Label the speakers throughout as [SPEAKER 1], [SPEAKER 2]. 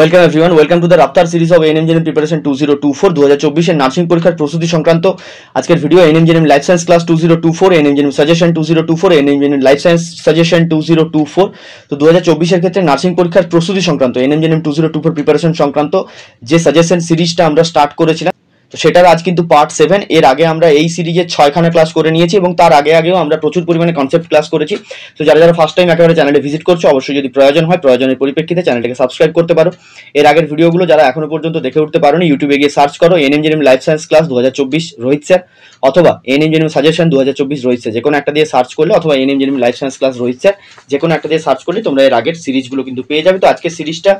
[SPEAKER 1] welcome everyone welcome to the Raftaar series of ANM GNM preparation two zero two four দু হাজার চব্বিশের nursing পরীক্ষার প্রস্তুতি সংক্রান্ত আজকের video ANM GNM life science class two zero two four ANM GNM suggestion two zero two four ANM GNM life science suggestion two zero two four তো দু হাজার চব্বিশের ক্ষেত্রে নার্সিং পরীক্ষার প্রস্তুতি সংক্রান্ত ANM GNM two zero two four preparation সংক্রান্ত যে সাজেশন সিরিজটা আমরা স্টার্ট করেছিলাম তো সেটার আজ কিন্তু পার্ট সেভেন এর আগে আমরা এই সিরিজের ছয়খানা ক্লাস করে নিয়েছি এবং তার আগে আগেও আমরা প্রচুর পরিমাণে কনসেপ্ট ক্লাস করেছি তো যারা যারা ফার্স্ট টাইম একেবারে চ্যানেলে ভিজিট করছো অবশ্যই যদি প্রয়োজন হয় প্রয়োজনের পরিপ্রেক্ষিতে চ্যানেলটাকে সাবস্ক্রাইব করতে পারো এর আগের ভিডিওগুলো যারা এখনো পর্যন্ত দেখে উঠতে পারো ইউটিউবে গিয়ে সার্চ করো N engineering life science class দু রোহিত স্যার অথবা এন ইঞ্জিনিয়ারিং সাজেশন দু হাজার চব্বিশ রোহিত স্যার যে কোনো একটা দিয়ে সার্চ করলে অথবা N engineering life science class Rohit sir যে কোনো একটা দিয়ে সার্চ করলে তোমরা এর আগের সিরিজগুলো কিন্তু পেয়ে যাবে তো আজকে সিরিজটা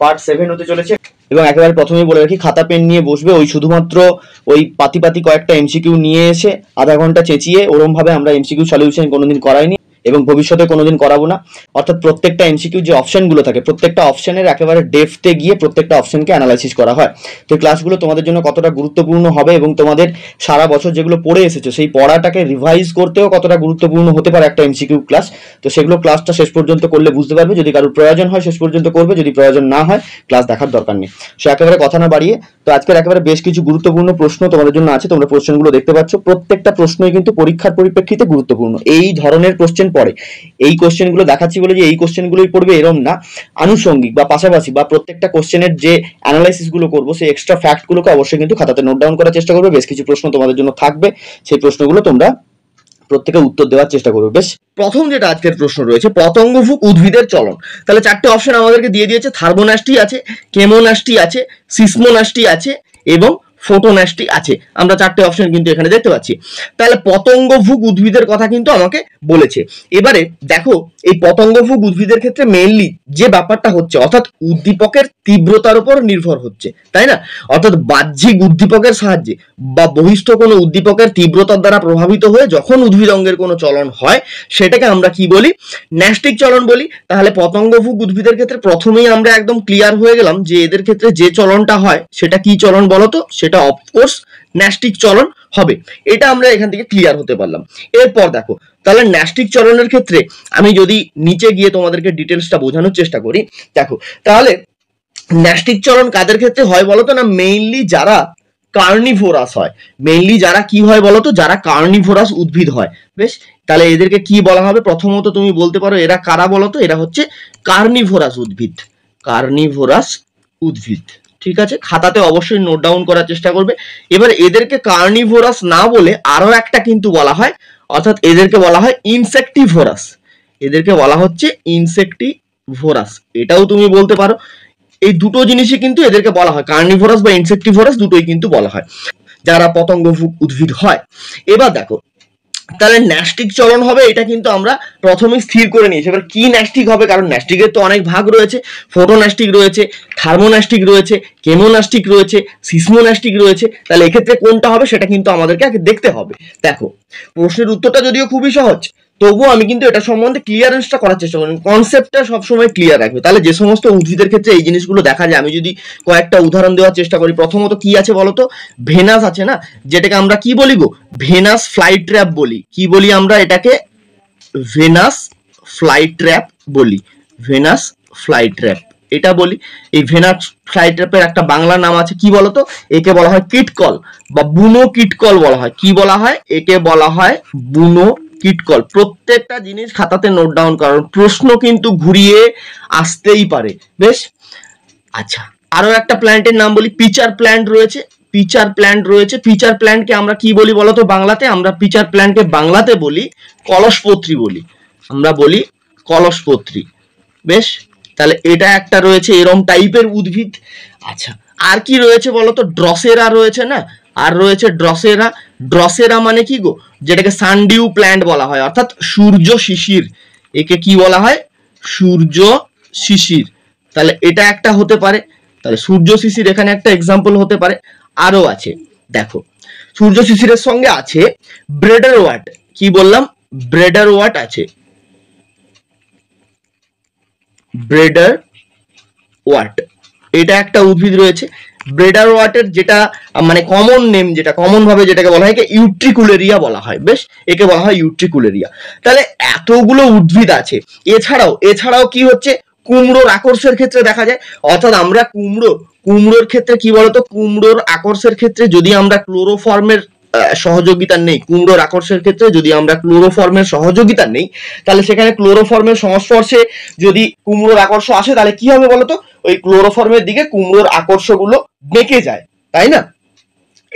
[SPEAKER 1] পার্ট সেভেন হতে চলেছে এবং একেবারে প্রথমেই বলে রাখি খাতা পেন নিয়ে বসবে ওই শুধুমাত্র ওই পাতি পাতি কয়েকটা এমসিকিউ নিয়ে এসে আধা ঘন্টা চেঁচিয়ে ওরমভাবে আমরা এমসিকিউ সলিউশন কোনোদিন করাইনি এবং ভবিষ্যতে কোনোদিন করাবো না অর্থাৎ প্রত্যেকটা এমসিকিউ যে অপশনগুলো থাকে প্রত্যেকটা অপশনের একেবারে ডেফতে গিয়ে প্রত্যেকটা অপশনকে অ্যানালাইসিস করা হয় তো ক্লাসগুলো তোমাদের জন্য কতটা গুরুত্বপূর্ণ হবে এবং তোমাদের সারা বছর যেগুলো পড়ে এসেছো সেই পড়াটাকে রিভাইজ করতেও কতটা গুরুত্বপূর্ণ হতে পারে একটা এমসিকিউ ক্লাস তো সেগুলো ক্লাসটা শেষ পর্যন্ত করলে বুঝতে পারবে যদি কারোর প্রয়োজন হয় শেষ পর্যন্ত করবে যদি প্রয়োজন না হয় ক্লাস দেখার দরকার নেই সো একেবারে কথা না বাড়িয়ে তো আজকের একেবারে বেশ কিছু গুরুত্বপূর্ণ প্রশ্ন তোমাদের জন্য আছে তোমরা প্রশ্নগুলো দেখতে পাচ্ছ প্রত্যেকটা প্রশ্নই কিন্তু পরীক্ষার পরিপ্রেক্ষিতে গুরুত্বপূর্ণ এই ধরনের কোশ্চেন পড়ে এই কোশ্চেনগুলো দেখাচ্ছি বলে যে এই কোশ্চেনগুলোই পড়বে এরম না আনুষঙ্গিক বা পাশাপাশি বা প্রত্যেকটা কোশ্চেনের যে অ্যানালাইসিসগুলো করবো সেই এক্সট্রা ফ্যাক্টগুলোকে অবশ্যই কিন্তু খাতাতে নোট ডাউন করার চেষ্টা করবে বেশ কিছু প্রশ্ন তোমাদের জন্য থাকবে সেই প্রশ্নগুলো তোমরা প্রত্যেকে উত্তর দেওয়ার চেষ্টা করবে বেশ প্রথম যেটা আজকের প্রশ্ন রয়েছে পতঙ্গভুক উদ্ভিদের চলন তাহলে চারটে অপশন আমাদেরকে দিয়ে দিয়েছে থার্মোনাস্টি আছে কেমোনাস্টি আছে সিসমোনাস্টি আছে এবং ফোটোন্যাসটি আছে আমরা চারটে অপশন কিন্তু এখানে দেখতে পাচ্ছি তাহলে পতঙ্গভুক উদ্ভিদের কথা কিন্তু আমাকে বলেছে এবারে দেখো এই পতঙ্গভুক উদ্ভিদের ক্ষেত্রে মেইনলি যে ব্যাপারটা হচ্ছে অর্থাৎ উদ্দীপকের তীব্রতার উপর নির্ভর হচ্ছে তাই না অর্থাৎ বাহ্যিক উদ্দীপকের সাহায্যে বা বহিষ্ঠ কোনো উদ্দীপকের তীব্রতার দ্বারা প্রভাবিত হয়ে যখন উদ্ভিদ অঙ্গের কোনো চলন হয় সেটাকে আমরা কি বলি ন্যাস্টিক চলন বলি তাহলে পতঙ্গভুক উদ্ভিদের ক্ষেত্রে প্রথমেই আমরা একদম ক্লিয়ার হয়ে গেলাম যে এদের ক্ষেত্রে যে চলনটা হয় সেটা কি চলন বলতো সেটা অফকোর্স ন্যাস্টিক চলন হবে এটা আমরা এখান থেকে ক্লিয়ার হতে পারলাম এরপর দেখো তাহলে ন্যাস্টিক চলনের ক্ষেত্রে আমি যদি নিচে গিয়ে তোমাদেরকে ডিটেলসটা বোঝানোর চেষ্টা করি দেখো তাহলে ন্যাস্টিক চলন কাদের ক্ষেত্রে হয় বলতো না মেইনলি যারা কার্নিভোরাস হয় মেইনলি যারা কি হয় বলতো যারা কার্নিভোরাস উদ্ভিদ হয় বেশ তাহলে এদেরকে কি বলা হবে প্রথমত তুমি বলতে পারো এরা কারা বলতো এরা হচ্ছে কার্নিভোরাস উদ্ভিদ কার্নিভোরাস উদ্ভিদ ঠিক আছে খাতাতে অবশ্যই নোট ডাউন করার চেষ্টা করবে এবার এদেরকে কার্নিভোরাস না বলে আরো একটা কিন্তু বলা হয় অর্থাৎ এদেরকে বলা হয় ইনসেক্টিভোরাস এদেরকে বলা হচ্ছে ইনসেক্টিভোরাস এটাও তুমি বলতে পারো এই দুটো জিনিসই কিন্তু এদেরকে বলা হয় কার্নিভোরাস বা ইনসেক্টিভোরাস দুটোই কিন্তু বলা হয় যারা পতঙ্গ উদ্ভিদ হয় এবার দেখো তাহলে ন্যাস্টিক চলন হবে এটা কিন্তু আমরা প্রথমেই স্থির করে নিয়েছি এবার কি ন্যাস্টিক হবে কারণ ন্যাস্টিকের তো অনেক ভাগ রয়েছে ফোটোন্যাস্টিক রয়েছে থার্মোন্যাস্টিক রয়েছে কেমোন্যাস্টিক রয়েছে সিসমোন্যাস্টিক রয়েছে তাহলে এক্ষেত্রে কোনটা হবে সেটা কিন্তু আমাদেরকে আগে দেখতে হবে দেখো প্রশ্নের উত্তরটা যদিও খুবই সহজ তবুও আমি কিন্তু এটা সম্বন্ধে ক্লিয়ারেন্সটা করার চেষ্টা করি কনসেপ্টটা সবসময় ক্লিয়ার রাখবে তাহলে যে সমস্ত উদ্ভিদের ক্ষেত্রে এই জিনিসগুলো দেখা যায় আমি যদি কয়েকটা উদাহরণ দেওয়ার চেষ্টা করি প্রথমত কি আছে বলতো ভেনাস আছে না যেটাকে আমরা কি বলি গো ভেনাস ফ্লাই ট্র্যাপ বলি কি বলি আমরা এটাকে ভেনাস ফ্লাই ট্র্যাপ বলি ভেনাস ফ্লাই ট্র্যাপ এটা বলি এই ভেনাস ফ্লাই ট্র্যাপের একটা বাংলা নাম আছে কি বলতো একে বলা হয় কিটকল বা বুনো কিটকল বলা হয় কি বলা হয় একে বলা হয় বুনো কিটকল প্রত্যেকটা জিনিস খাতাতে নোট ডাউন কারণ প্রশ্ন কিন্তু ঘুরিয়ে আসতেই পারে বেশ আচ্ছা আরও একটা প্ল্যান্টের নাম বলি পিচার প্ল্যান্ট রয়েছে পিচার প্ল্যান্ট রয়েছে পিচার প্ল্যান্টকে আমরা কি বলি বলো তো বাংলাতে আমরা পিচার প্ল্যান্টকে বাংলাতে বলি কলসপত্রী বলি আমরা বলি কলসপত্রী বেশ তাহলে এটা একটা রয়েছে এরম টাইপের উদ্ভিদ আচ্ছা আর কি রয়েছে বলো তো ড্রসেরা রয়েছে না আর রয়েছে ড্রসেরা ড্রসেরা মানে কি গো যেটাকে সানডিউ প্ল্যান্ট বলা হয় অর্থাৎ সূর্য শিশির একে কি বলা হয় সূর্য শিশির তাহলে এটা একটা হতে পারে তাহলে সূর্য শিশির এখানে একটা এক্সাম্পল হতে পারে আরও আছে দেখো সূর্য শিশিরের সঙ্গে আছে ব্রেডার ওয়াট কি বললাম ব্রেডার ওয়াট আছে ব্রেডার ওয়াট এটা একটা উদ্ভিদ রয়েছে ব্রেডার ওয়াটের যেটা মানে কমন নেম যেটা কমন ভাবে যেটাকে বলা হয় ইউট্রিকুলেরিয়া বলা হয় বেশ একে বলা হয় ইউট্রিকুলেরিয়া তাহলে এতগুলো উদ্ভিদ আছে এছাড়াও এছাড়াও কি হচ্ছে কুমড়োর আকর্ষের ক্ষেত্রে দেখা যায় অর্থাৎ আমরা কুমড়ো কুমড়োর ক্ষেত্রে কি বলতো কুমড়োর আকর্ষের ক্ষেত্রে যদি আমরা ক্লোরোফর্মের সহযোগিতা নেই কুমড়োর আকর্ষের ক্ষেত্রে যদি আমরা ক্লোরোফর্মের সহযোগিতা নেই তাহলে সেখানে ক্লোরোফর্মের সংস্পর্শে যদি কুমড়োর আকর্ষ আসে তাহলে কি হবে বলতো ওই ক্লোরোফর্মের দিকে কুমড়োর আকর্ষগুলো বেঁকে যায় তাই না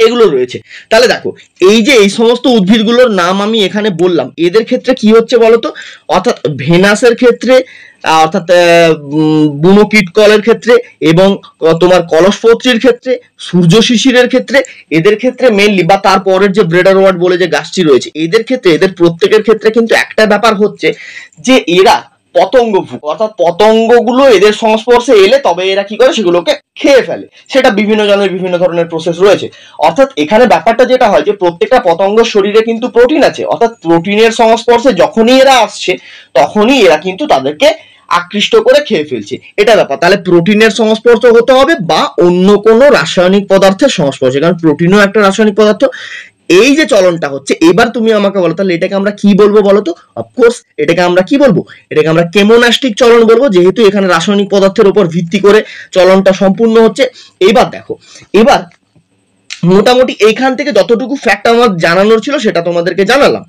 [SPEAKER 1] এগুলো রয়েছে তাহলে দেখো এই যে এই সমস্ত উদ্ভিদগুলোর নাম আমি এখানে বললাম এদের ক্ষেত্রে কি হচ্ছে বলতো অর্থাৎ ভেনাসের ক্ষেত্রে অর্থাৎ বুনো কীট কলের ক্ষেত্রে এবং তোমার কলসপত্রীর ক্ষেত্রে সূর্য শিশিরের ক্ষেত্রে এদের ক্ষেত্রে মেনলি বা তারপরের যে ব্রেডার ওয়ার্ড বলে যে গাছটি রয়েছে এদের ক্ষেত্রে এদের প্রত্যেকের ক্ষেত্রে কিন্তু একটা ব্যাপার হচ্ছে যে এরা পতঙ্গ অর্থাৎ পতঙ্গগুলো এদের সংস্পর্শে এলে তবে এরা কি করে সেগুলোকে খেয়ে ফেলে সেটা বিভিন্ন জনের বিভিন্ন ধরনের প্রসেস রয়েছে অর্থাৎ এখানে ব্যাপারটা যেটা হয় যে প্রত্যেকটা পতঙ্গ শরীরে কিন্তু প্রোটিন আছে অর্থাৎ প্রোটিনের সংস্পর্শে যখনই এরা আসছে তখনই এরা কিন্তু তাদেরকে আকৃষ্ট করে খেয়ে ফেলছে এটা ব্যাপার তাহলে প্রোটিনের সংস্পর্শ হতে হবে বা অন্য কোনো রাসায়নিক পদার্থের সংস্পর্শে কারণ প্রোটিনও একটা রাসায়নিক পদার্থ এই যে চলনটা হচ্ছে এবার তুমি আমাকে বলো তাহলে এটাকে আমরা কি বলবো বলো তো অফকোর্স এটাকে আমরা কি বলবো এটাকে আমরা কেমোনাস্টিক চলন বলবো যেহেতু এখানে রাসায়নিক পদার্থের উপর ভিত্তি করে চলনটা সম্পূর্ণ হচ্ছে এবার দেখো এবার মোটামুটি এইখান থেকে যতটুকু ফ্যাক্ট আমার জানানোর ছিল সেটা তোমাদেরকে জানালাম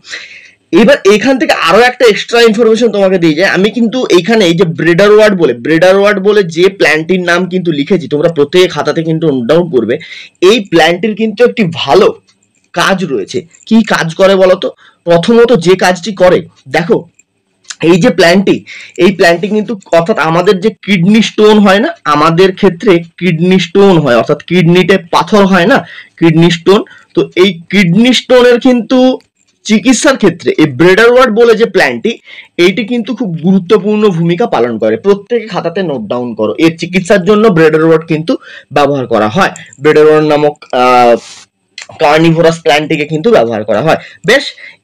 [SPEAKER 1] এবার এখান থেকে আরো একটা এক্সট্রা ইনফরমেশন তোমাকে দিয়ে যায় আমি কিন্তু এইখানে এই যে ব্রেডার ওয়ার্ড বলে ব্রেডার ওয়ার্ড বলে যে প্ল্যান্টটির নাম কিন্তু লিখেছি তোমরা প্রত্যেক খাতাতে কিন্তু নোট ডাউন করবে এই প্ল্যান্টটির কিন্তু একটি ভালো কাজ রয়েছে কি কাজ করে বলতো প্রথমত যে কাজটি করে দেখো এই যে প্ল্যানটি এই প্ল্যানটি কিন্তু অর্থাৎ আমাদের যে কিডনি স্টোন হয় না আমাদের ক্ষেত্রে কিডনি স্টোন হয় অর্থাৎ কিডনিতে পাথর হয় না কিডনি স্টোন তো এই কিডনি স্টোনের কিন্তু চিকিৎসার ক্ষেত্রে এই ব্রেডার ওয়ার্ড বলে যে প্ল্যানটি এইটি কিন্তু খুব গুরুত্বপূর্ণ ভূমিকা পালন করে প্রত্যেক খাতাতে নোট ডাউন করো এর চিকিৎসার জন্য ব্রেডার ওয়ার্ড কিন্তু ব্যবহার করা হয় ব্রেডার ওয়ার্ড নামক কার্নিভোরাস প্ল্যান্টটিকে কিন্তু ব্যবহার করা হয় বেশ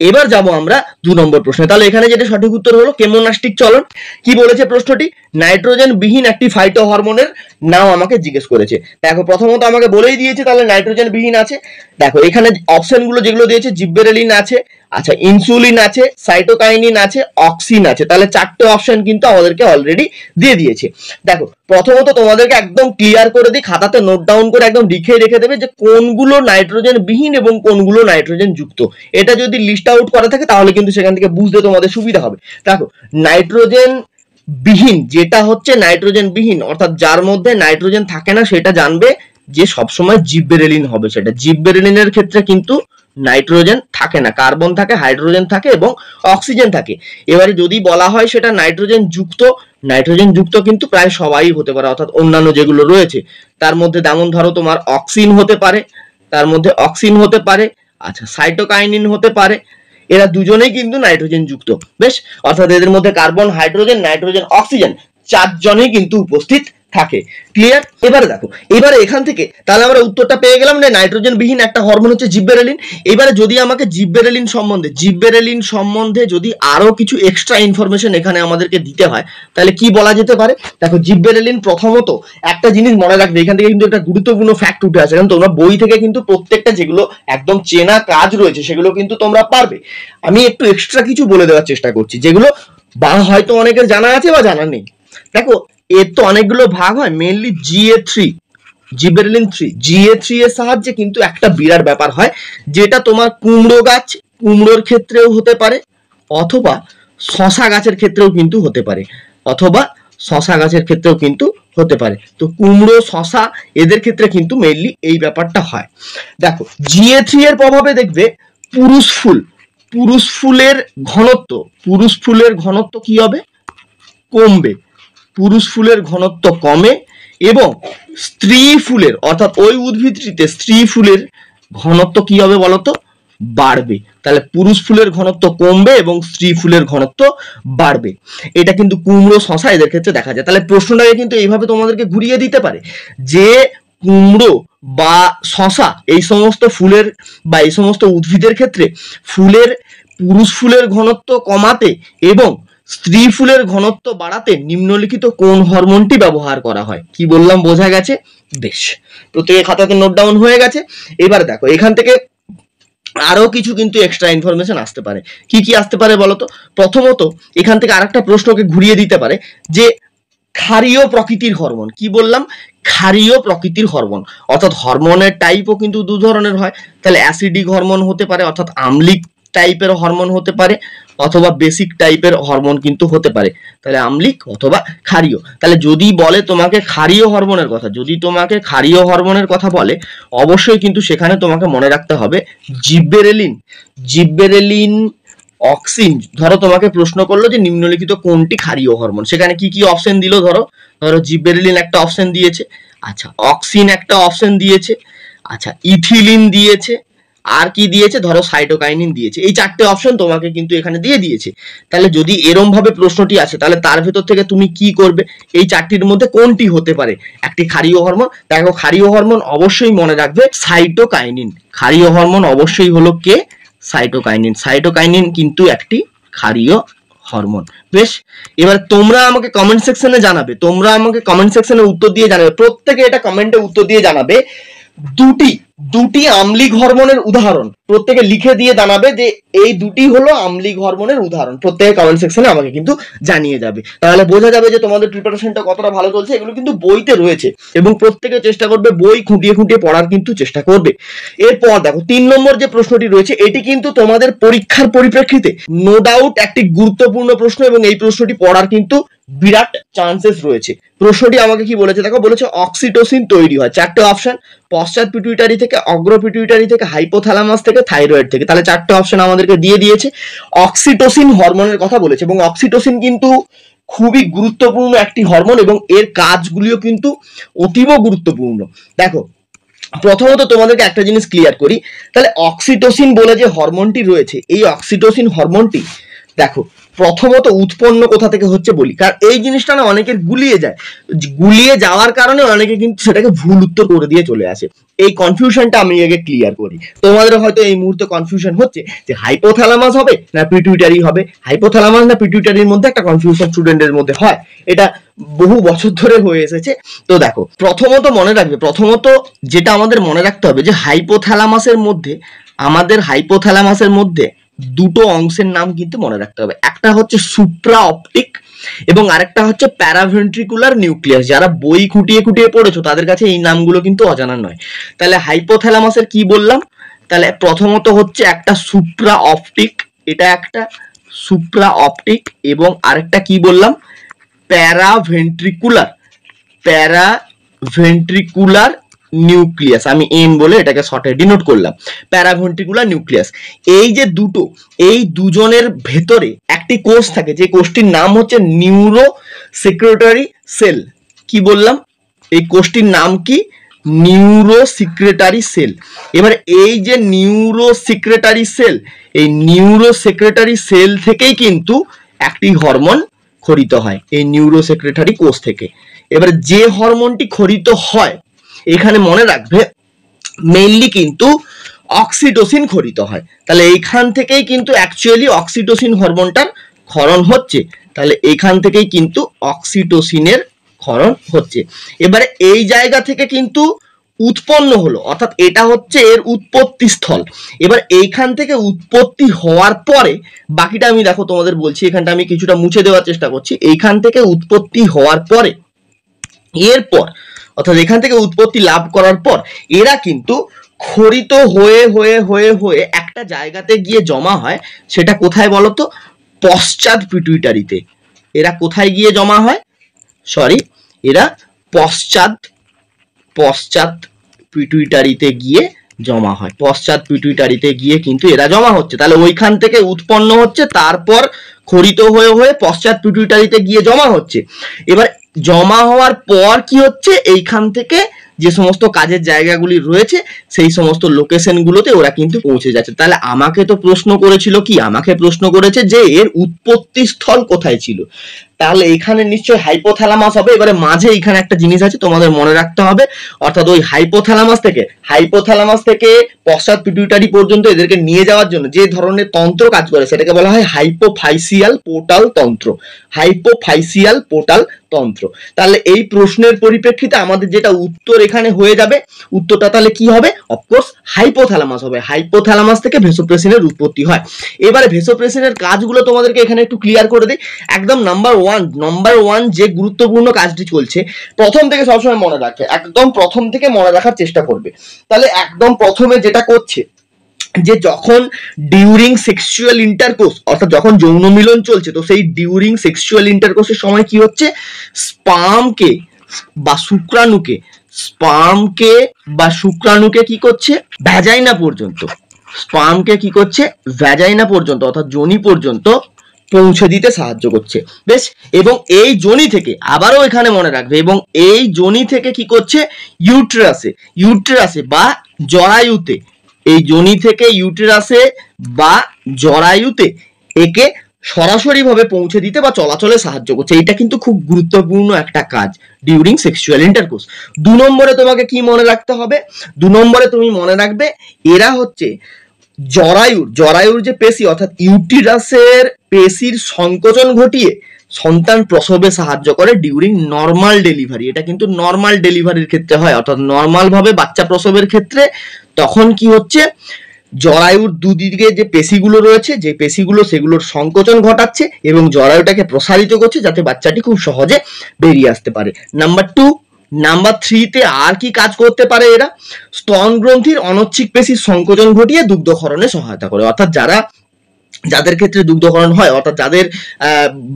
[SPEAKER 1] এবার যাব আমরা দু নম্বর প্রশ্নে তাহলে এখানে যেটা সঠিক উত্তর হলো কেমোনাস্টিক চলন কি বলেছে প্রশ্নটি নাইট্রোজেন বিহীন একটি ফাইটো হরমোনের নাও আমাকে জিজ্ঞেস করেছে দেখো প্রথমত আমাকে বলেই দিয়েছে তাহলে নাইট্রোজেন বিহীন আছে দেখো এখানে অপশনগুলো যেগুলো দিয়েছে জিব্বেরেলিন আছে আচ্ছা ইনসুলিন আছে সাইটোকাইনিন আছে অক্সিন আছে তাহলে চারটে অপশন কিন্তু আমাদেরকে অলরেডি দিয়ে দিয়েছে দেখো প্রথমত তোমাদেরকে একদম ক্লিয়ার করে দিই খাতাতে নোট ডাউন করে একদম লিখে রেখে দেবে যে কোনগুলো নাইট্রোজেন বিহীন এবং কোনগুলো নাইট্রোজেন যুক্ত এটা যদি লিস্ট আউট করা থাকে তাহলে কিন্তু সেখান থেকে বুঝতে তোমাদের সুবিধা হবে দেখো নাইট্রোজেন বিহীন যেটা হচ্ছে নাইট্রোজেন বিহীন অর্থাৎ যার মধ্যে নাইট্রোজেন থাকে না সেটা জানবে যে সবসময় জিব্বেরেলিন হবে সেটা জিব্বেরেলিনের ক্ষেত্রে কিন্তু নাইট্রোজেন থাকে না কার্বন থাকে হাইড্রোজেন থাকে এবং অক্সিজেন থাকে এবারে যদি বলা হয় সেটা নাইট্রোজেন যুক্ত নাইট্রোজেন যুক্ত কিন্তু প্রায় সবাই হতে পারে অর্থাৎ অন্যান্য যেগুলো রয়েছে তার মধ্যে যেমন ধরো তোমার অক্সিন হতে পারে তার মধ্যে অক্সিন হতে পারে আচ্ছা সাইটোকাইনিন হতে পারে এরা দুজনেই কিন্তু নাইট্রোজেন যুক্ত বেশ অর্থাৎ এদের মধ্যে কার্বন হাইড্রোজেন নাইট্রোজেন অক্সিজেন চারজনেই কিন্তু উপস্থিত থাকে ক্লিয়ার এবারে দেখো এবারে এখান থেকে তাহলে আমরা উত্তরটা পেয়ে গেলাম যে নাইট্রোজেনবিহীন একটা হরমোন হচ্ছে জিব্বেরেলিন এবারে যদি আমাকে জিব্বেরেলিন সম্বন্ধে জিব্বেরেলিন সম্বন্ধে যদি আরও কিছু এক্সট্রা ইনফরমেশন এখানে আমাদেরকে দিতে হয় তাহলে কি বলা যেতে পারে দেখো জিব্বেরেলিন প্রথমত একটা জিনিস মনে রাখবে এখান থেকে কিন্তু একটা গুরুত্বপূর্ণ ফ্যাক্ট উঠে আসে কারণ তোমরা বই থেকে কিন্তু প্রত্যেকটা যেগুলো একদম চেনা কাজ রয়েছে সেগুলো কিন্তু তোমরা পারবে আমি একটু এক্সট্রা কিছু বলে দেওয়ার চেষ্টা করছি যেগুলো বা হয়তো অনেকের জানা আছে বা জানা নেই দেখো এর তো অনেকগুলো ভাগ হয় mainly GA three gibberellin three GA three এর সাহায্যে কিন্তু একটা বিরাট ব্যাপার হয় যেটা তোমার কুমড়ো গাছ কুমড়োর ক্ষেত্রেও হতে পারে অথবা শশা গাছের ক্ষেত্রেও কিন্তু হতে পারে অথবা শশা গাছের ক্ষেত্রেও কিন্তু হতে পারে তো কুমড়ো শশা এদের ক্ষেত্রে কিন্তু মেইনলি এই ব্যাপারটা হয় দেখো জিএ থ্রি এর প্রভাবে দেখবে পুরুষ ফুল পুরুষ ফুলের ঘনত্ব পুরুষ ফুলের ঘনত্ব কি হবে কমবে পুরুষ ফুলের ঘনত্ব কমে এবং স্ত্রী ফুলের অর্থাৎ ওই উদ্ভিদটিতে স্ত্রী ফুলের ঘনত্ব কি হবে বলতো বাড়বে তাহলে পুরুষ ফুলের ঘনত্ব কমবে এবং স্ত্রী ফুলের ঘনত্ব বাড়বে এটা কিন্তু কুমড়ো শশা এদের ক্ষেত্রে দেখা যায় তাহলে প্রশ্নটাকে কিন্তু এইভাবে তোমাদেরকে ঘুরিয়ে দিতে পারে যে কুমড়ো বা শশা এই সমস্ত ফুলের বা এই সমস্ত উদ্ভিদের ক্ষেত্রে ফুলের পুরুষ ফুলের ঘনত্ব কমাতে এবং স্ত্রী ফুলের ঘনত্ব বাড়াতে নিম্নলিখিত কোন হরমোনটি ব্যবহার করা হয় কি বললাম বোঝা গেছে বেশ প্রত্যেকে খাতাতে নোট ডাউন হয়ে গেছে এবার দেখো এখান থেকে আরও কিছু কিন্তু এক্সট্রা ইনফরমেশন আসতে পারে কি কি আসতে পারে বলতো প্রথমত এখান থেকে আরেকটা প্রশ্নকে ঘুরিয়ে দিতে পারে যে ক্ষারীয় প্রকৃতির হরমোন কি বললাম ক্ষারীয় প্রকৃতির হরমোন অর্থাৎ হরমোনের টাইপও কিন্তু দু ধরনের হয় তাহলে অ্যাসিডিক হরমোন হতে পারে অর্থাৎ আম্লিক টাইপের হরমোন হতে পারে অথবা বেসিক টাইপের হরমোন কিন্তু হতে পারে তাহলে আমলিক অথবা ক্ষারীয় তাহলে যদি বলে তোমাকে ক্ষারীয় হরমোনের কথা যদি তোমাকে ক্ষারীয় হরমোনের কথা বলে অবশ্যই কিন্তু সেখানে তোমাকে মনে রাখতে হবে জিব্বেরেলিন জিব্বেরেলিন অক্সিন ধরো তোমাকে প্রশ্ন করলো যে নিম্নলিখিত কোনটি ক্ষারীয় হরমোন সেখানে কি কি অপশন দিল ধরো ধরো জিব্বেরেলিন একটা অপশন দিয়েছে আচ্ছা অক্সিন একটা অপশন দিয়েছে আচ্ছা ইথিলিন দিয়েছে আর কি দিয়েছে ধরো সাইটোকাইনিন দিয়েছে এই চারটে অপশন তোমাকে কিন্তু এখানে দিয়ে দিয়েছে তাহলে যদি এরম ভাবে প্রশ্নটি আছে তাহলে তার ভেতর থেকে তুমি কি করবে এই চারটির মধ্যে কোনটি হতে পারে একটি ক্ষারীয় হরমোন দেখো ক্ষারীয় হরমোন অবশ্যই মনে রাখবে সাইটোকাইনিন ক্ষারীয় হরমোন অবশ্যই হলো কে সাইটোকাইনিন সাইটোকাইনিন কিন্তু একটি ক্ষারীয় হরমোন বেশ এবার তোমরা আমাকে কমেন্ট সেকশনে জানাবে তোমরা আমাকে কমেন্ট সেকশনে উত্তর দিয়ে জানাবে প্রত্যেকে এটা কমেন্টে উত্তর দিয়ে জানাবে দুটি দুটি আমলিক হরমোনের উদাহরণ প্রত্যেকে লিখে দিয়ে জানাবে যে এই দুটি হলো আমলিক হরমোনের উদাহরণ প্রত্যেকে কমেন্ট সেকশনে আমাকে কিন্তু জানিয়ে যাবে তাহলে বোঝা যাবে যে তোমাদের প্রিপারেশনটা কতটা ভালো চলছে এগুলো কিন্তু বইতে রয়েছে এবং প্রত্যেকে চেষ্টা করবে বই খুঁটিয়ে খুঁটিয়ে পড়ার কিন্তু চেষ্টা করবে এরপর দেখো তিন নম্বর যে প্রশ্নটি রয়েছে এটি কিন্তু তোমাদের পরীক্ষার পরিপ্রেক্ষিতে নো ডাউট একটি গুরুত্বপূর্ণ প্রশ্ন এবং এই প্রশ্নটি পড়ার কিন্তু বিরাট চান্সেস রয়েছে প্রশ্নটি আমাকে কি বলেছে দেখো বলেছে অক্সিটোসিন তৈরি হয় চারটে অপশন পশ্চাৎ পিটুইটারি থেকে অগ্রপিটুইটারি থেকে হাইপোথ্যালামাস থেকে থাইরয়েড থেকে তাহলে চারটে অপশন আমাদেরকে দিয়ে দিয়েছে অক্সিটোসিন হরমোনের কথা বলেছে এবং অক্সিটোসিন কিন্তু খুবই গুরুত্বপূর্ণ একটি হরমোন এবং এর কাজগুলিও কিন্তু অতীব গুরুত্বপূর্ণ দেখো প্রথমত তোমাদেরকে একটা জিনিস ক্লিয়ার করি তাহলে অক্সিটোসিন বলে যে হরমোনটি রয়েছে এই অক্সিটোসিন হরমোনটি দেখো প্রথমত উৎপন্ন কোথা থেকে হচ্ছে বলি কারণ এই জিনিসটা না অনেকের গুলিয়ে যায় গুলিয়ে যাওয়ার কারণে অনেকে কিন্তু সেটাকে ভুল উত্তর করে দিয়ে চলে আসে এই কনফিউশনটা আমি আগে ক্লিয়ার করি তোমাদের হয়তো এই মুহূর্তে কনফিউশন হচ্ছে যে হাইপোথ্যালামাস হবে না পিটুইটারি হবে হাইপোথ্যালামাস না পিটুইটারির মধ্যে একটা কনফিউশন স্টুডেন্টের মধ্যে হয় এটা বহু বছর ধরে হয়ে এসেছে তো দেখো প্রথমত মনে রাখবে প্রথমত যেটা আমাদের মনে রাখতে হবে যে হাইপোথ্যালামাসের মধ্যে আমাদের হাইপোথ্যালামাসের মধ্যে দুটো অংশের নাম কিন্তু মনে রাখতে হবে একটা হচ্ছে সুপ্রা অপটিক এবং আরেকটা হচ্ছে প্যারাভেন্ট্রিকুলার নিউক্লিয়াস যারা বই খুঁটিয়ে খুঁটিয়ে পড়েছো তাদের কাছে এই নামগুলো কিন্তু অজানা নয় তাহলে হাইপোথ্যালামাসের কি বললাম তাহলে প্রথমত হচ্ছে একটা সুপ্রা অপটিক এটা একটা সুপ্রা অপটিক এবং আরেকটা কি বললাম প্যারাভেন্ট্রিকুলার প্যারা ভেন্ট্রিকুলার নিউক্লিয়াস আমি এম বলে এটাকে শর্টে ডিনোট করলাম প্যারাভেন্ট্রিকুলার নিউক্লিয়াস এই যে দুটো এই দুজনের ভেতরে একটি কোষ থাকে যে কোষটির নাম হচ্ছে নিউরো সেক্রেটারি সেল কি বললাম এই কোষটির নাম কি নিউরো সিক্রেটারি সেল এবার এই যে নিউরো সিক্রেটারি সেল এই নিউরো সেক্রেটারি সেল থেকেই কিন্তু একটি হরমোন খরিত হয় এই নিউরো সেক্রেটারি কোষ থেকে এবার যে হরমোনটি খরিত হয় এখানে মনে রাখবে মেইনলি কিন্তু অক্সিটোসিন খরিত হয় তাহলে এইখান থেকেই কিন্তু অ্যাকচুয়ালি অক্সিটোসিন হরমোনটার ক্ষরণ হচ্ছে তাহলে এইখান থেকেই কিন্তু অক্সিটোসিনের ক্ষরণ হচ্ছে এবারে এই জায়গা থেকে কিন্তু উৎপন্ন হলো অর্থাৎ এটা হচ্ছে এর উৎপত্তি স্থল এবার এইখান থেকে উৎপত্তি হওয়ার পরে বাকিটা আমি দেখো তোমাদের বলছি এখানটা আমি কিছুটা মুছে দেওয়ার চেষ্টা করছি এইখান থেকে উৎপত্তি হওয়ার পরে এরপর অর্থাৎ এখান থেকে উৎপত্তি লাভ করার পর এরা কিন্তু খরিত হয়ে হয়ে হয়ে হয়ে একটা জায়গাতে গিয়ে জমা হয় সেটা কোথায় বলতো পশ্চাৎ পিটুইটারিতে এরা কোথায় গিয়ে জমা হয় সরি এরা পশ্চাৎ পশ্চাৎ পিটুইটারিতে গিয়ে জমা হয় পশ্চাৎ পিটুইটারিতে গিয়ে কিন্তু এরা জমা হচ্ছে তাহলে ওইখান থেকে উৎপন্ন হচ্ছে তারপর খরিত হয়ে হয়ে পশ্চাৎ পিটুইটারিতে গিয়ে জমা হচ্ছে এবার জমা হওয়ার পর কি হচ্ছে এইখান থেকে যে সমস্ত কাজের জায়গাগুলি রয়েছে সেই সমস্ত লোকেশন গুলোতে ওরা কিন্তু পৌঁছে যাচ্ছে তাহলে আমাকে তো প্রশ্ন করেছিল কি আমাকে প্রশ্ন করেছে যে এর উৎপত্তি স্থল কোথায় ছিল তাহলে এখানে নিশ্চয়ই হাইপোথ্যালামাস হবে এবারে মাঝে এখানে একটা জিনিস আছে তোমাদের মনে রাখতে হবে অর্থাৎ ওই হাইপোথ্যালামাস থেকে হাইপোথ্যালামাস থেকে পশ্চাৎ পিটুইটারি পর্যন্ত এদেরকে নিয়ে যাওয়ার জন্য যে ধরনের তন্ত্র কাজ করে সেটাকে বলা হয় হাইপোফাইসিয়াল পোর্টাল তন্ত্র হাইপোফাইসিয়াল পোর্টাল তন্ত্র তাহলে এই প্রশ্নের পরিপ্রেক্ষিতে আমাদের যেটা উত্তর এখানে হয়ে যাবে উত্তরটা তাহলে কি হবে অফকোর্স হাইপোথ্যালামাস হবে হাইপোথ্যালামাস থেকে ভেসোপ্রেসিনের উৎপত্তি হয় এবারে ভেসোপ্রেসিনের কাজগুলো তোমাদেরকে এখানে একটু ক্লিয়ার করে দিই একদম number one one number one যে গুরুত্বপূর্ণ কাজটি চলছে প্রথম থেকে সবসময় মনে রাখে একদম প্রথম থেকে মনে রাখার চেষ্টা করবে তাহলে একদম প্রথমে যেটা করছে যে যখন ডিউরিং সেক্সুয়াল ইন্টারকোর্স অর্থাৎ যখন যৌন মিলন চলছে তো সেই ডিউরিং সেক্সুয়াল ইন্টারকোর্সের সময় কি হচ্ছে স্পামকে বা শুক্রাণুকে স্পামকে বা শুক্রাণুকে কি করছে ভেজাইনা পর্যন্ত স্পামকে কি করছে ভ্যাজাইনা পর্যন্ত অর্থাৎ যোনি পর্যন্ত পৌঁছে দিতে সাহায্য করছে বেশ এবং এই জনি থেকে আবারও এখানে মনে রাখবে এবং এই জনি থেকে কি করছে ইউট্রাসে ইউট্রাসে বা জরায়ুতে এই জনি থেকে ইউট্রাসে বা জরায়ুতে একে সরাসরিভাবে পৌঁছে দিতে বা চলাচলে সাহায্য করছে এটা কিন্তু খুব গুরুত্বপূর্ণ একটা কাজ ডিউরিং সেক্সুয়াল ইন্টারকোর্স দু নম্বরে তোমাকে কি মনে রাখতে হবে দু নম্বরে তুমি মনে রাখবে এরা হচ্ছে জরায়ুর জরায়ুর যে পেশি অর্থাৎ ইউটিরাসের পেশির সংকোচন ঘটিয়ে সন্তান প্রসবে সাহায্য করে ডিউরিং নর্মাল ডেলিভারি এটা কিন্তু নর্মাল ডেলিভারির ক্ষেত্রে হয় অর্থাৎ নর্মালভাবে বাচ্চা প্রসবের ক্ষেত্রে তখন কি হচ্ছে জরায়ুর দুদিকে যে পেশিগুলো রয়েছে যে পেশিগুলো সেগুলোর সংকোচন ঘটাচ্ছে এবং জরায়ুটাকে প্রসারিত করছে যাতে বাচ্চাটি খুব সহজে বেরিয়ে আসতে পারে নাম্বার টু নাম্বার থ্রিতে আর কি কাজ করতে পারে এরা স্তন গ্রন্থির অনচ্ছিক পেশির সংকোচন ঘটিয়ে দুগ্ধক্ষরণে সহায়তা করে অর্থাৎ যারা যাদের ক্ষেত্রে দুগ্ধকরণ হয় অর্থাৎ যাদের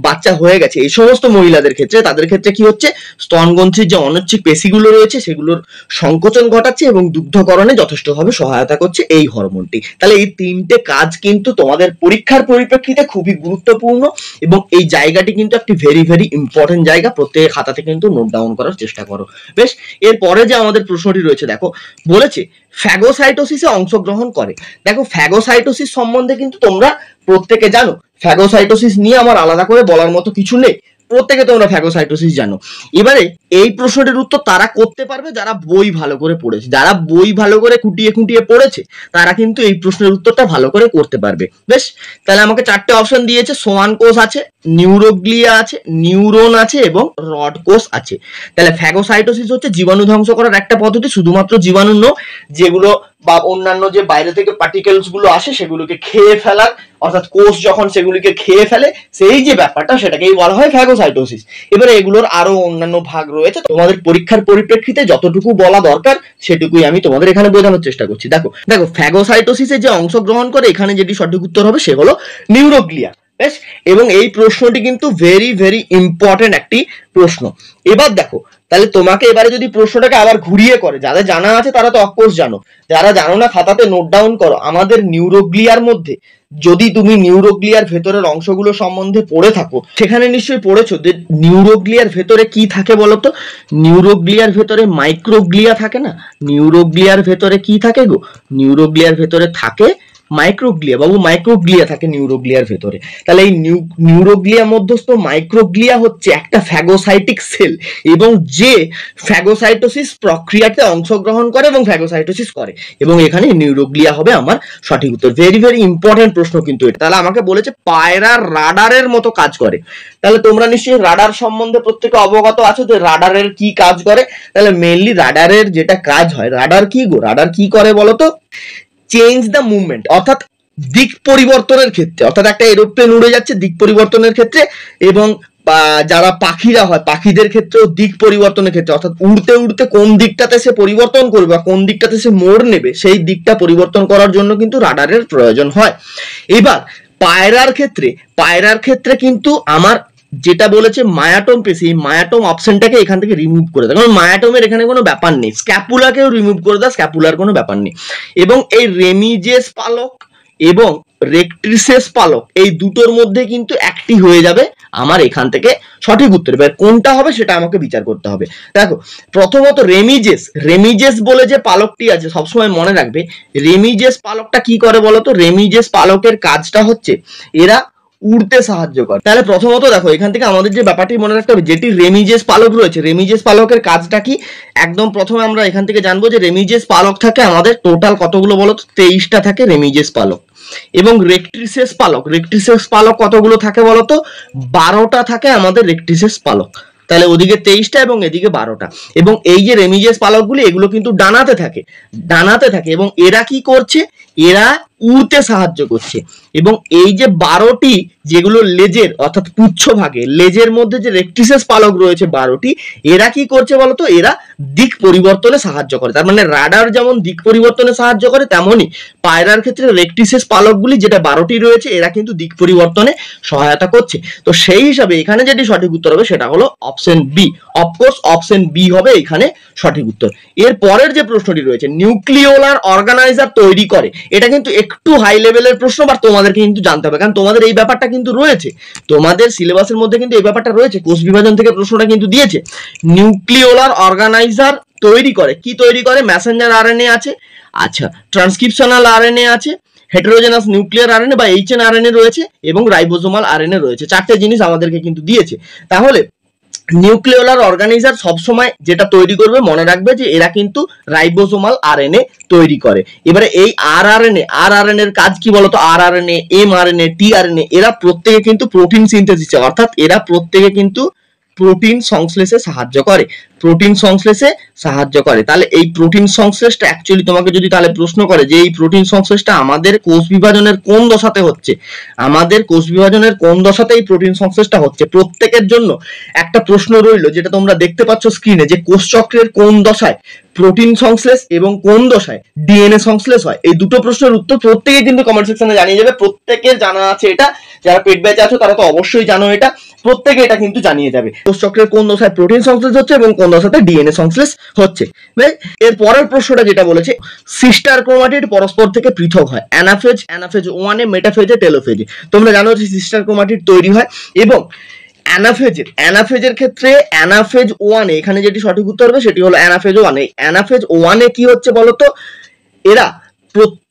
[SPEAKER 1] বাচ্চা হয়ে গেছে এই সমস্ত মহিলাদের ক্ষেত্রে তাদের ক্ষেত্রে কি হচ্ছে স্তনগ্রন্থির যে অনৈচ্ছিক পেশিগুলো রয়েছে সেগুলোর সংকোচন ঘটাচ্ছে এবং দুগ্ধকরণে যথেষ্টভাবে সহায়তা করছে এই হরমোনটি তাহলে এই তিনটে কাজ কিন্তু তোমাদের পরীক্ষার পরিপ্রেক্ষিতে খুবই গুরুত্বপূর্ণ এবং এই জায়গাটি কিন্তু একটি ভেরি ভেরি ইম্পর্টেন্ট জায়গা প্রত্যেক খাতাতে কিন্তু নোট ডাউন করার চেষ্টা করো বেশ এরপরে যে আমাদের প্রশ্নটি রয়েছে দেখো বলেছে ফ্যাগোসাইটোসিসে অংশগ্রহণ করে দেখো ফ্যাগোসাইটোসিস সম্বন্ধে কিন্তু তোমরা প্রত্যেকে জানো ফ্যাগোসাইটোসিস নিয়ে আমার আলাদা করে বলার মতো কিছু নেই প্রত্যেকে তোমরা ফ্যাগোসাইটোসিস জানো এবারে এই প্রশ্নটির উত্তর তারা করতে পারবে যারা বই ভালো করে পড়েছে যারা বই ভালো করে খুঁটিয়ে খুঁটিয়ে পড়েছে তারা কিন্তু এই প্রশ্নের উত্তরটা ভালো করে করতে পারবে বেশ তাহলে আমাকে চারটে অপশন দিয়েছে সোয়ান কোষ আছে নিউরোগ্লিয়া আছে নিউরোন আছে এবং রড কোষ আছে তাহলে ফ্যাগোসাইটোসিস হচ্ছে জীবাণু ধ্বংস করার একটা পদ্ধতি শুধুমাত্র জীবাণু নয় যেগুলো বা অন্যান্য যে বাইরে থেকে পার্টিকেলস গুলো আসে সেগুলোকে খেয়ে ফেলার অর্থাৎ কোষ যখন সেগুলিকে খেয়ে ফেলে সেই যে ব্যাপারটা সেটাকেই বলা হয় ফ্যাগোসাইটোসিস এবারে এগুলোর আরো অন্যান্য ভাগ রয়েছে তোমাদের পরীক্ষার পরিপ্রেক্ষিতে যতটুকু বলা দরকার সেটুকুই আমি তোমাদের এখানে বোঝানোর চেষ্টা করছি দেখো দেখো ফ্যাগোসাইটোসিসে যে অংশগ্রহণ করে এখানে যেটি সঠিক উত্তর হবে সে হলো নিউরোগ্লিয়া বেশ এবং এই প্রশ্নটি কিন্তু ভেরি ভেরি ইম্পর্টেন্ট একটি প্রশ্ন এবার দেখো তাহলে তোমাকে এবারে যদি প্রশ্নটাকে আবার ঘুরিয়ে করে যাদের জানা আছে তারা তো অফকোর্স জানো যারা জানো না খাতাতে নোট ডাউন করো আমাদের নিউরোগ্লিয়ার মধ্যে যদি তুমি নিউরোগ্লিয়ার ভেতরের অংশগুলো সম্বন্ধে পড়ে থাকো সেখানে নিশ্চয়ই পড়েছো যে নিউরোগ্লিয়ার ভেতরে কি থাকে বলতো নিউরোগ্লিয়ার ভেতরে মাইক্রোগ্লিয়া থাকে না নিউরোগ্লিয়ার ভেতরে কি থাকে গো নিউরোগ্লিয়ার ভেতরে থাকে মাইক্রোগ্লিয়া বাবু মাইক্রোগ্লিয়া থাকে নিউরোগ্লিয়ার ভেতরে তাহলে এই নিউরোগ্লিয়া মধ্যস্থ মাইক্রোগ্লিয়া হচ্ছে একটা ফ্যাগোসাইটিক সেল এবং যে ফ্যাগোসাইটোসিস প্রক্রিয়াতে অংশগ্রহণ করে এবং ফ্যাগোসাইটোসিস করে এবং এখানে নিউরোগ্লিয়া হবে আমার সঠিক উত্তর ভেরি ভেরি ইম্পর্টেন্ট প্রশ্ন কিন্তু এটা তাহলে আমাকে বলেছে পায়রা রাডারের মতো কাজ করে তাহলে তোমরা নিশ্চয়ই রাডার সম্বন্ধে প্রত্যেকে অবগত আছো যে রাডারের কি কাজ করে তাহলে মেনলি রাডারের যেটা কাজ হয় রাডার কি গো রাডার কি করে বলতো চেঞ্জ দ্য মুভমেন্ট অর্থাৎ দিক পরিবর্তনের ক্ষেত্রে অর্থাৎ একটা এরোপ্লেন উড়ে যাচ্ছে দিক পরিবর্তনের ক্ষেত্রে এবং যারা পাখিরা হয় পাখিদের ক্ষেত্রেও দিক পরিবর্তনের ক্ষেত্রে অর্থাৎ উড়তে উড়তে কোন দিকটাতে সে পরিবর্তন করবে বা কোন দিকটাতে সে মোড় নেবে সেই দিকটা পরিবর্তন করার জন্য কিন্তু রাডারের প্রয়োজন হয় এবার পায়রার ক্ষেত্রে পায়রার ক্ষেত্রে কিন্তু আমার যেটা বলেছে মায়াটম পেশি মায়াটম অপশনটাকে এখান থেকে রিমুভ করে দেয় কারণ মায়াটমের এখানে কোনো ব্যাপার নেই স্ক্যাপুলাকেও রিমুভ করে দেয় স্ক্যাপুলার কোনো ব্যাপার নেই এবং এই রেমিজেস পালক এবং রেকট্রিসেস পালক এই দুটোর মধ্যে কিন্তু একটি হয়ে যাবে আমার এখান থেকে সঠিক উত্তর এবার কোনটা হবে সেটা আমাকে বিচার করতে হবে দেখো প্রথমত রেমিজেস রেমিজেস বলে যে পালকটি আছে সবসময় মনে রাখবে রেমিজেস পালকটা কি করে বলতো রেমিজেস পালকের কাজটা হচ্ছে এরা উড়তে সাহায্য করে তাহলে প্রথমত দেখো এখান থেকে আমাদের যে ব্যাপারটি মনে রাখতে হবে যেটি রেমিজেস পালক রয়েছে রেমিজেস পালকের কাজটা কি একদম প্রথমে আমরা এখান থেকে জানবো যে রেমিজেস পালক থাকে আমাদের টোটাল কতগুলো বলো তেইশটা থাকে রেমিজেস পালক এবং রেকট্রিসেস পালক রেকট্রিসেস পালক কতগুলো থাকে বলতো বারোটা থাকে আমাদের রেকট্রিসেস পালক তাহলে ওদিকে তেইশটা এবং এদিকে বারোটা এবং এই যে রেমিজেস পালকগুলি এগুলো কিন্তু ডানাতে থাকে ডানাতে থাকে এবং এরা কি করছে এরা উড়তে সাহায্য করছে এবং এই যে বারোটি যেগুলো লেজের অর্থাৎ পুচ্ছ ভাগে লেজের মধ্যে যে রেকটিসেস পালক রয়েছে বারোটি এরা কি করছে বলতো এরা দিক পরিবর্তনে সাহায্য করে তার মানে রাডার যেমন দিক পরিবর্তনে সাহায্য করে তেমনই পায়রার ক্ষেত্রে রেকটিসেস পালকগুলি যেটা বারোটি রয়েছে এরা কিন্তু দিক পরিবর্তনে সহায়তা করছে তো সেই হিসাবে এখানে যেটি সঠিক উত্তর হবে সেটা হলো option B of course option B হবে এখানে সঠিক উত্তর এর পরের যে প্রশ্নটি রয়েছে নিউক্লিওলার অর্গানাইজার তৈরি করে এটা কিন্তু একটু হাই লেভেলের প্রশ্ন বা তোমাদেরকে কিন্তু জানতে হবে কারণ তোমাদের এই ব্যাপারটা কিন্তু রয়েছে তোমাদের সিলেবাসের মধ্যে কিন্তু এই ব্যাপারটা রয়েছে কোষ বিভাজন থেকে প্রশ্নটা কিন্তু দিয়েছে নিউক্লিওলার অর্গানাইজার তৈরি করে কি তৈরি করে ম্যাসেঞ্জার এনএ আছে আচ্ছা ট্রান্সক্রিপশনাল এনএ আছে হেটেরোজেনাস নিউক্লিয়ার আর আরএনএ বা এইচএন আরএনএ রয়েছে এবং রাইবোজোমাল এনএ রয়েছে চারটে জিনিস আমাদেরকে কিন্তু দিয়েছে তাহলে নিউক্লিওলার অর্গানাইজার সবসময় যেটা তৈরি করবে মনে রাখবে যে এরা কিন্তু রাইবোসোমাল আর তৈরি করে এবারে এই আর আর এন আর আর এর কাজ কি বলতো আর R N M R N A T R N এরা প্রত্যেকে কিন্তু প্রোটিন সিনথেসিসে অর্থাৎ এরা প্রত্যেকে কিন্তু প্রোটিন সংশ্লেষে সাহায্য করে প্রোটিন সংশ্লেষে সাহায্য করে তাহলে এই প্রোটিন সংশ্লেষটা অ্যাকচুয়ালি তোমাকে যদি তাহলে প্রশ্ন করে যে এই প্রোটিন সংশ্লেষটা আমাদের কোষ বিভাজনের কোন দশাতে হচ্ছে আমাদের কোষ বিভাজনের কোন দশাতে এই প্রোটিন সংশ্লেষটা হচ্ছে প্রত্যেকের জন্য একটা প্রশ্ন রইল যেটা তোমরা দেখতে পাচ্ছ স্ক্রিনে যে কোষচক্রের কোন দশায় প্রোটিন সংশ্লেষ এবং কোন দশায় ডিএনএ সংশ্লেষ হয় এই দুটো প্রশ্নের উত্তর প্রত্যেকেই কিন্তু কমেন্ট সেকশনে জানিয়ে যাবে প্রত্যেকের জানা আছে এটা যারা পেট ব্যাচে আছো তারা তো অবশ্যই জানো এটা প্রত্যেকে এটা কিন্তু জানিয়ে যাবে কোষ চক্রের কোন দশায় প্রোটিন সংশ্লেষ হচ্ছে এবং কোন দশাতে ডিএনএ সংশ্লেষ হচ্ছে এর পরের প্রশ্নটা যেটা বলেছে সিস্টার ক্রোমাটিড পরস্পর থেকে পৃথক হয় অ্যানাফেজ অ্যানাফেজ ওয়ানে মেটাফেজে টেলোফেজে তোমরা জানো যে সিস্টার ক্রোমাটিড তৈরি হয় এবং অ্যানাফেজের অ্যানাফেজের ক্ষেত্রে অ্যানাফেজ ওয়ানে এখানে যেটি সঠিক উত্তর হবে সেটি হলো অ্যানাফেজ ওয়ানে অ্যানাফেজ ওয়ানে কি হচ্ছে বলতো এরা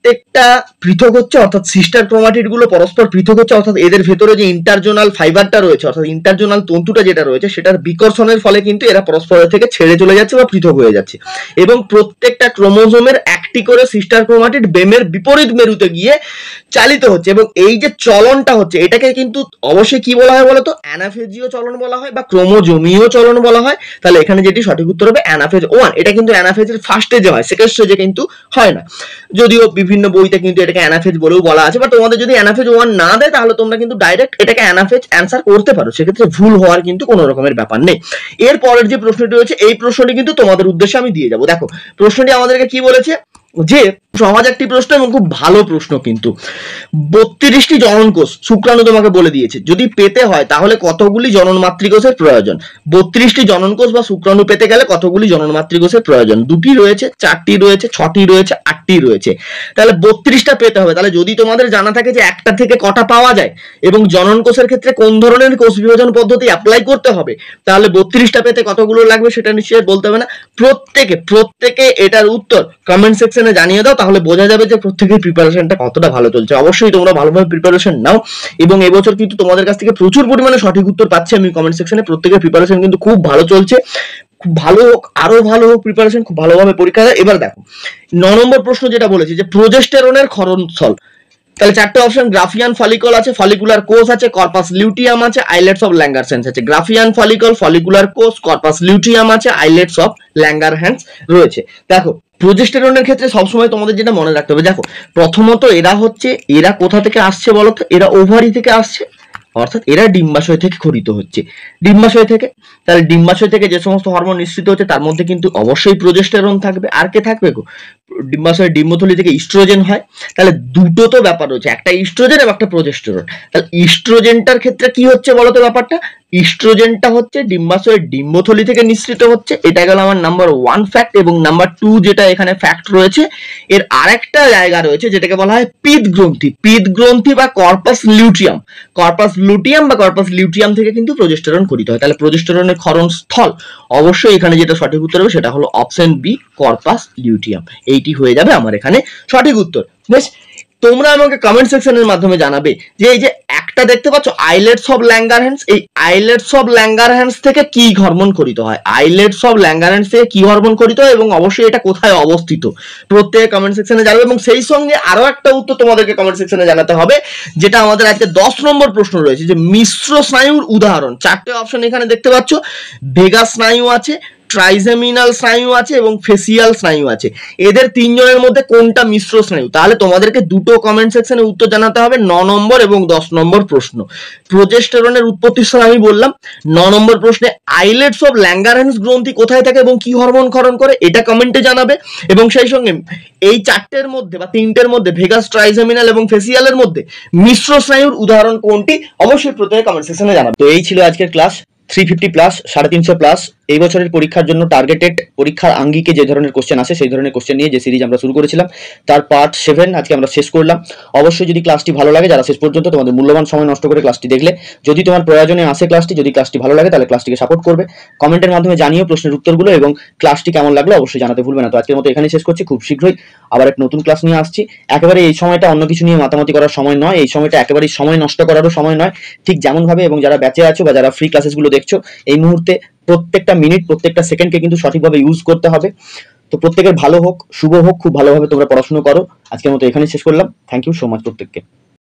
[SPEAKER 1] প্রত্যেকটা পৃথক হচ্ছে অর্থাৎ সিস্টার ক্রোমাটিড গুলো পরস্পর পৃথক হচ্ছে অর্থাৎ এদের ভেতরে যে ইন্টারজোনাল ফাইবারটা রয়েছে অর্থাৎ ইন্টারজোনাল তন্তুটা যেটা রয়েছে সেটার বিকর্ষণের ফলে কিন্তু এরা পরস্পরের থেকে ছেড়ে চলে যাচ্ছে বা পৃথক হয়ে যাচ্ছে এবং প্রত্যেকটা ক্রোমোজোমের একটি করে সিস্টার ক্রোমাটিড বেমের বিপরীত মেরুতে গিয়ে চালিত হচ্ছে এবং এই যে চলনটা হচ্ছে এটাকে কিন্তু অবশ্যই কি বলা হয় বলতো অ্যানাফেজিও চলন বলা হয় বা ক্রোমোজোমীয় চলন বলা হয় তাহলে এখানে যেটি সঠিক উত্তর হবে অ্যানাফেজ ওয়ান এটা কিন্তু অ্যানাফেজের ফার্স্ট স্টেজে হয় সেকেন্ড স্টেজে কিন্তু হয় না যদিও বিভিন্ন বিভিন্ন বইতে কিন্তু এটাকে অ্যানাফেজ বলেও বলা আছে বা তোমাদের যদি অ্যানাফেজ ওয়ান না দেয় তাহলে তোমরা কিন্তু ডাইরেক্ট এটাকে অ্যানাফেজ অ্যান্সার করতে পারো সেক্ষেত্রে ভুল হওয়ার কিন্তু কোনো রকমের ব্যাপার নেই এর পরের যে প্রশ্নটি রয়েছে এই প্রশ্নটি কিন্তু তোমাদের উদ্দেশ্যে আমি দিয়ে যাবো দেখো প্রশ্নটি আমাদেরকে কি বলেছে যে সমাজ একটি প্রশ্ন এবং খুব ভালো প্রশ্ন কিন্তু বত্রিশটি জননকোষ শুক্রাণু তোমাকে বলে দিয়েছে যদি পেতে হয় তাহলে কতগুলি জনন মাতৃকোষের প্রয়োজন বত্রিশটি জননকোষ বা শুক্রাণু পেতে গেলে কতগুলি জনন মাতৃকোষের প্রয়োজন দুটি রয়েছে চারটি রয়েছে ছটি রয়েছে আটটি রয়েছে তাহলে বত্রিশটা পেতে হবে তাহলে যদি তোমাদের জানা থাকে যে একটা থেকে কটা পাওয়া যায় এবং জনন কোষের ক্ষেত্রে কোন ধরনের কোষ বিভাজন পদ্ধতি অ্যাপ্লাই করতে হবে তাহলে বত্রিশটা পেতে কতগুলো লাগবে সেটা নিশ্চয়ই বলতে হবে না প্রত্যেকে প্রত্যেকে এটার উত্তর কমেন্ট সেকশনে ডিসক্রিপশনে জানিয়ে দাও তাহলে বোঝা যাবে যে প্রত্যেকের প্রিপারেশনটা কতটা ভালো চলছে অবশ্যই তোমরা ভালোভাবে প্রিপারেশন নাও এবং এবছর কিন্তু তোমাদের কাছ থেকে প্রচুর পরিমাণে সঠিক উত্তর পাচ্ছি আমি কমেন্ট সেকশনে প্রত্যেকের প্রিপারেশন কিন্তু খুব ভালো চলছে খুব ভালো আরো ভালো প্রিপারেশন খুব ভালোভাবে পরীক্ষা দেয় এবার দেখো ন নম্বর প্রশ্ন যেটা বলেছি যে প্রোজেস্টেরনের ক্ষরণস্থল তাহলে চারটে অপশন গ্রাফিয়ান ফলিকল আছে ফলিকুলার কোষ আছে কর্পাস লিউটিয়াম আছে আইলেটস অফ ল্যাঙ্গার সেন্স আছে গ্রাফিয়ান ফলিকল ফলিকুলার কোষ কর্পাস লিউটিয়াম আছে আইলেটস অফ ল্যাঙ্গার হ্যান্ডস রয়েছে দেখো প্রজেস্টেরনের ক্ষেত্রে সবসময় তোমাদের যেটা মনে রাখতে হবে দেখো প্রথমত এরা হচ্ছে এরা কোথা থেকে আসছে বলতো এরা ওভারি থেকে আসছে অর্থাৎ এরা ডিম্বাশয় থেকে খরিত হচ্ছে ডিম্বাশয় থেকে তাহলে ডিম্বাশয় থেকে যে সমস্ত হরমোন নিঃসৃত হচ্ছে তার মধ্যে কিন্তু অবশ্যই প্রজেস্টেরন থাকবে আর কে থাকবে গো ডিম্বাশয়ের ডিম্বথলি থেকে ইস্ট্রোজেন হয় তাহলে দুটো তো ব্যাপার রয়েছে একটা ইস্ট্রোজেন এবং একটা প্রজেস্টেরন তাহলে ইস্ট্রোজেনটার ক্ষেত্রে কি হচ্ছে বলতো ব্যাপারটা ইস্ট্রোজেনটা হচ্ছে ডিম্বাশয়ের ডিম্বথলি থেকে নিঃসৃত হচ্ছে এটা গেল আমার নাম্বার ওয়ান ফ্যাক্ট এবং নাম্বার টু যেটা এখানে ফ্যাক্ট রয়েছে এর আরেকটা জায়গা রয়েছে যেটাকে বলা হয় পিত গ্রন্থি পিত গ্রন্থি বা কর্পাস লিউটিয়াম কর্পাস লুটিয়াম বা কর্পাস লিউটিয়াম থেকে কিন্তু প্রজেস্টেরন করিতে হয় তাহলে প্রজেস্টেরনের খরণ স্থল অবশ্যই এখানে যেটা সঠিক উত্তর হবে সেটা হলো অপশন বি কর্পাস লিউটিয়াম এইটি হয়ে যাবে আমার এখানে সঠিক উত্তর বেশ তোমরা আমাকে কমেন্ট সেকশনের মাধ্যমে জানাবে যে এই যে একটা দেখতে পাচ্ছ আইলেটস অফ ল্যাঙ্গার হ্যান্ডস এই আইলেটস অফ ল্যাঙ্গার হ্যান্ডস থেকে কি হরমোন করিত হয় আইলেটস অফ ল্যাঙ্গার হ্যান্ডস থেকে কি হরমোন করিত হয় এবং অবশ্যই এটা কোথায় অবস্থিত প্রত্যেকে কমেন্ট সেকশনে জানাবে এবং সেই সঙ্গে আরো একটা উত্তর তোমাদেরকে কমেন্ট সেকশনে জানাতে হবে যেটা আমাদের আজকে দশ নম্বর প্রশ্ন রয়েছে যে মিশ্র স্নায়ুর উদাহরণ চারটে অপশন এখানে দেখতে পাচ্ছ ভেগা স্নায়ু আছে ট্রাইজেমিনাল স্নায়ু আছে এবং ফেসিয়াল স্নায়ু আছে এদের তিনজনের মধ্যে কোনটা মিশ্র স্নায়ু তাহলে তোমাদেরকে দুটো কমেন্ট সেকশনে উত্তর জানাতে হবে ন নম্বর এবং দশ নম্বর প্রশ্ন প্রজেস্টেরনের উৎপত্তি স্থান আমি বললাম ন নম্বর প্রশ্নে আইলেটস অফ ল্যাঙ্গারেন্স গ্রন্থি কোথায় থাকে এবং কি হরমোন ক্ষরণ করে এটা কমেন্টে জানাবে এবং সেই সঙ্গে এই চারটের মধ্যে বা তিনটের মধ্যে ভেগাস ট্রাইজেমিনাল এবং ফেসিয়ালের মধ্যে মিশ্র স্নায়ুর উদাহরণ কোনটি অবশ্যই প্রত্যেকে কমেন্ট সেকশনে জানাবে তো এই ছিল আজকের ক্লাস থ্রি ফিফটি প্লাস সাড়ে তিনশো প্লাস এই বছরের পরীক্ষার জন্য টার্গেটেড পরীক্ষার আঙ্গিকে যে ধরনের কোশ্চেন আসে সেই ধরনের কোশ্চেন নিয়ে যে সিরিজ আমরা শুরু করেছিলাম তার পার্ট সেভেন আজকে আমরা শেষ করলাম অবশ্যই যদি ক্লাসটি ভালো লাগে যারা শেষ পর্যন্ত তোমাদের মূল্যবান সময় নষ্ট করে ক্লাসটি দেখলে যদি তোমার প্রয়োজনে আসে ক্লাসটি যদি ক্লাসটি ভালো লাগে তাহলে ক্লাসটিকে সাপোর্ট করবে কমেন্টের মাধ্যমে জানিয়ে প্রশ্নের উত্তরগুলো এবং ক্লাসটি কেমন লাগলো অবশ্যই জানাতে ভুলবে না তো আজকের মতো এখানে শেষ করছি খুব শীঘ্রই আবার এক নতুন ক্লাস নিয়ে আসছি একেবারে এই সময়টা অন্য কিছু নিয়ে মাতামাতি করার সময় নয় এই সময়টা একেবারেই সময় নষ্ট করারও সময় নয় ঠিক যেমনভাবে এবং যারা ব্যাচে আছো বা যারা ফ্রি ক্লাসেসগুলো দেখছো এই মুহূর্তে প্রত্যেকটা মিনিট প্রত্যেকটা সেকেন্ডকে কিন্তু সঠিকভাবে ইউজ করতে হবে তো প্রত্যেকের ভালো হোক শুভ হোক খুব ভালোভাবে তোমরা পড়াশোনা করো আজকের মতো এখানে শেষ করলাম থ্যাংক ইউ সো মাচ প্রত্যেককে